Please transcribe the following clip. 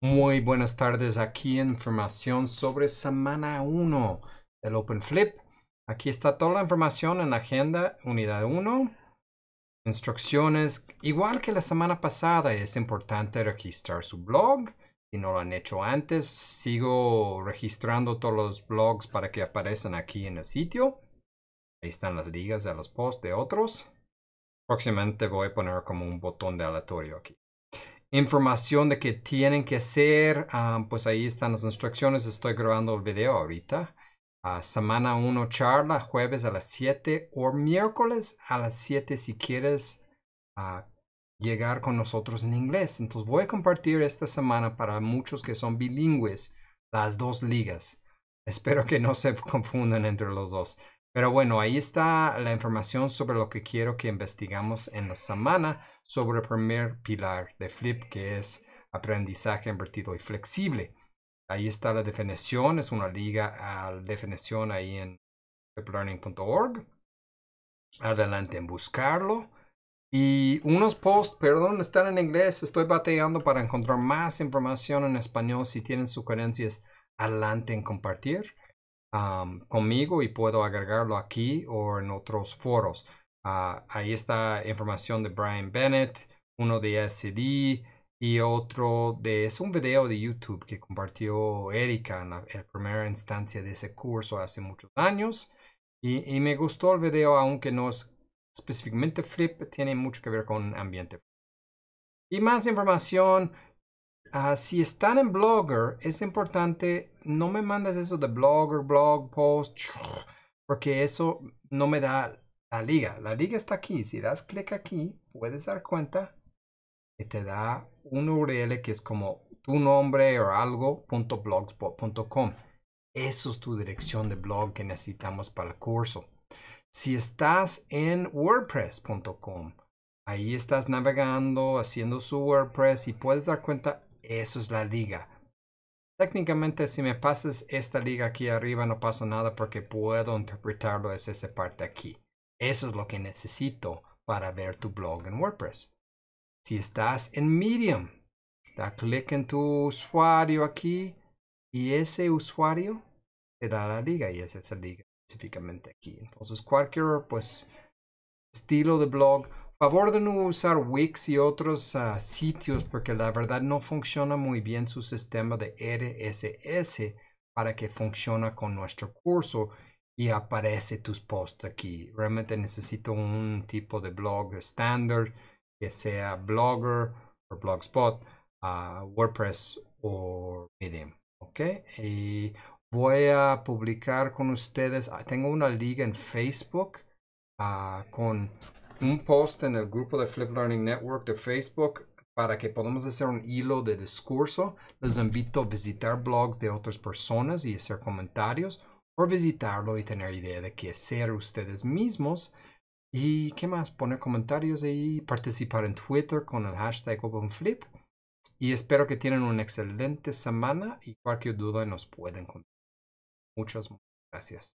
Muy buenas tardes, aquí información sobre semana 1 del Open Flip. Aquí está toda la información en la agenda, unidad 1. Instrucciones, igual que la semana pasada, es importante registrar su blog. Si no lo han hecho antes, sigo registrando todos los blogs para que aparezcan aquí en el sitio. Ahí están las ligas de los posts de otros. Próximamente voy a poner como un botón de aleatorio aquí información de que tienen que hacer, ah, pues ahí están las instrucciones. Estoy grabando el video ahorita. Ah, semana 1 charla, jueves a las 7 o miércoles a las 7 si quieres ah, llegar con nosotros en inglés. Entonces voy a compartir esta semana para muchos que son bilingües las dos ligas. Espero que no se confundan entre los dos. Pero bueno, ahí está la información sobre lo que quiero que investigamos en la semana sobre el primer pilar de Flip, que es aprendizaje invertido y flexible. Ahí está la definición, es una liga a la definición ahí en fliplearning.org. Adelante en buscarlo. Y unos posts, perdón, están en inglés. Estoy bateando para encontrar más información en español. Si tienen sugerencias, adelante en compartir conmigo y puedo agregarlo aquí o en otros foros. Ah, ahí está información de Brian Bennett, uno de SCD y otro de... Es un video de YouTube que compartió Erika en la, primera instancia de ese curso hace muchos años. Y, y, me gustó el video, aunque no es específicamente flip, tiene mucho que ver con ambiente. Y más información Ah, si están en Blogger, es importante, no me mandes eso de Blogger, blog, post, porque eso no me da la liga. La liga está aquí. Si das clic aquí, puedes dar cuenta que te da un URL que es como tu nombre o algo, .blogspot.com. Eso es tu dirección de blog que necesitamos para el curso. Si estás en wordpress.com, Ahí estás navegando, haciendo su WordPress y puedes dar cuenta, eso es la liga. Técnicamente, si me pasas esta liga aquí arriba, no pasa nada porque puedo interpretarlo es esa parte aquí. Eso es lo que necesito para ver tu blog en WordPress. Si estás en Medium, da clic en tu usuario aquí y ese usuario te da la liga y es esa liga específicamente aquí. Entonces, cualquier pues, estilo de blog favor de no usar Wix y otros ah, sitios porque la verdad no funciona muy bien su sistema de RSS para que funcione con nuestro curso y aparece tus posts aquí. Realmente necesito un tipo de blog estándar que sea Blogger o Blogspot, ah, WordPress o Medium. ¿Ok? Y voy a publicar con ustedes. Ah, tengo una liga en Facebook con un post en el grupo de Flip Learning Network de Facebook para que podamos hacer un hilo de discurso. Les invito a visitar blogs de otras personas y hacer comentarios o visitarlo y tener idea de qué hacer ustedes mismos. Y qué más, poner comentarios ahí, participar en Twitter con el hashtag OpenFlip. Y espero que tengan una excelente semana y cualquier duda nos pueden contar. Muchas gracias.